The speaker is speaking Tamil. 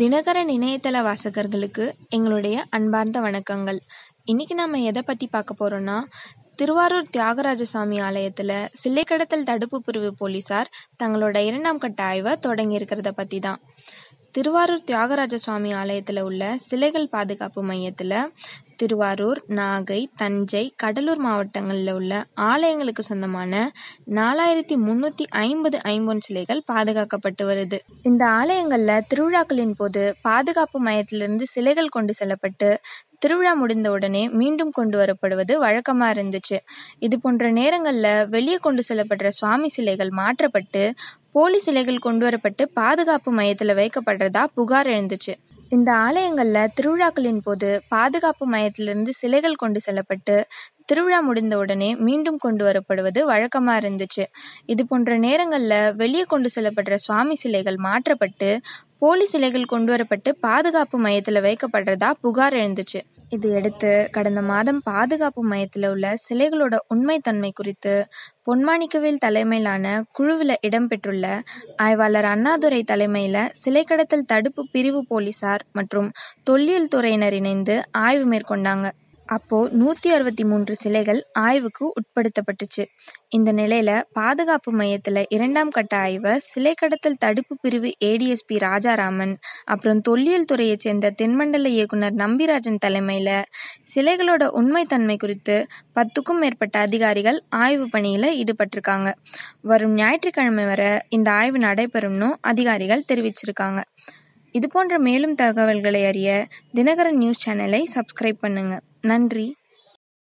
தினகரன் இணையதள வாசகர்களுக்கு எங்களுடைய அன்பார்ந்த வணக்கங்கள் இன்னைக்கு நம்ம எதை பற்றி பார்க்க போகிறோன்னா திருவாரூர் தியாகராஜ சாமி ஆலயத்தில் சிலை கடத்தல் தடுப்பு பிரிவு போலீசார் தங்களோட இரண்டாம் கட்ட ஆய்வை தொடங்கியிருக்கிறத பற்றி தான் திருவாரூர் தியாகராஜ சுவாமி ஆலயத்தில் உள்ள சிலைகள் பாதுகாப்பு மையத்தில் திருவாரூர் நாகை தஞ்சை கடலூர் மாவட்டங்களில் உள்ள ஆலயங்களுக்கு சொந்தமான நாலாயிரத்தி முந்நூற்றி ஐம்பது ஐம்பொன் சிலைகள் பாதுகாக்கப்பட்டு வருது இந்த ஆலயங்களில் திருவிழாக்களின் போது பாதுகாப்பு மையத்திலிருந்து சிலைகள் கொண்டு செல்லப்பட்டு திருவிழா முடிந்த உடனே மீண்டும் கொண்டு வரப்படுவது வழக்கமாக இருந்துச்சு இது போன்ற நேரங்களில் வெளியே கொண்டு செல்லப்படுற சுவாமி சிலைகள் மாற்றப்பட்டு போலி சிலைகள் கொண்டு வரப்பட்டு பாதுகாப்பு மையத்தில் வைக்கப்படுறதா புகார் எழுந்துச்சு இந்த ஆலயங்களில் திருவிழாக்களின் போது பாதுகாப்பு மையத்திலிருந்து சிலைகள் கொண்டு செல்லப்பட்டு திருவிழா முடிந்த உடனே மீண்டும் கொண்டு வரப்படுவது வழக்கமாக இருந்துச்சு இது போன்ற நேரங்களில் வெளியே கொண்டு செல்லப்படுற சுவாமி சிலைகள் மாற்றப்பட்டு போலி சிலைகள் கொண்டு வரப்பட்டு பாதுகாப்பு மையத்தில் வைக்கப்படுறதா புகார் எழுந்துச்சு இதையடுத்து கடந்த மாதம் பாதுகாப்பு மையத்தில் உள்ள சிலைகளோட உண்மைத்தன்மை குறித்து பொன்மாணிக்கவேல் தலைமையிலான குழுவில் இடம்பெற்றுள்ள ஆய்வாளர் அண்ணாதுரை தலைமையில் சிலை கடத்தல் தடுப்பு பிரிவு போலீசார் மற்றும் தொல்லியல் துறையினர் இணைந்து ஆய்வு மேற்கொண்டாங்க அப்போ நூற்றி அறுபத்தி மூன்று சிலைகள் ஆய்வுக்கு உட்படுத்தப்பட்டுச்சு இந்த நிலையில பாதுகாப்பு மையத்துல இரண்டாம் கட்ட ஆய்வை சிலை கடத்தல் தடுப்பு பிரிவு ஏடிஎஸ்பி ராஜாராமன் அப்புறம் தொல்லியல் துறையைச் சேர்ந்த தென்மண்டல இயக்குனர் நம்பிராஜன் தலைமையில சிலைகளோட உண்மை தன்மை குறித்து பத்துக்கும் மேற்பட்ட அதிகாரிகள் ஆய்வு பணியில ஈடுபட்டிருக்காங்க வரும் ஞாயிற்றுக்கிழமை வர இந்த ஆய்வு நடைபெறும்னு அதிகாரிகள் தெரிவிச்சிருக்காங்க இது போன்ற மேலும் தகவல்களை அறிய தினகரன் நியூஸ் சேனலை சப்ஸ்கிரைப் பண்ணுங்கள் நன்றி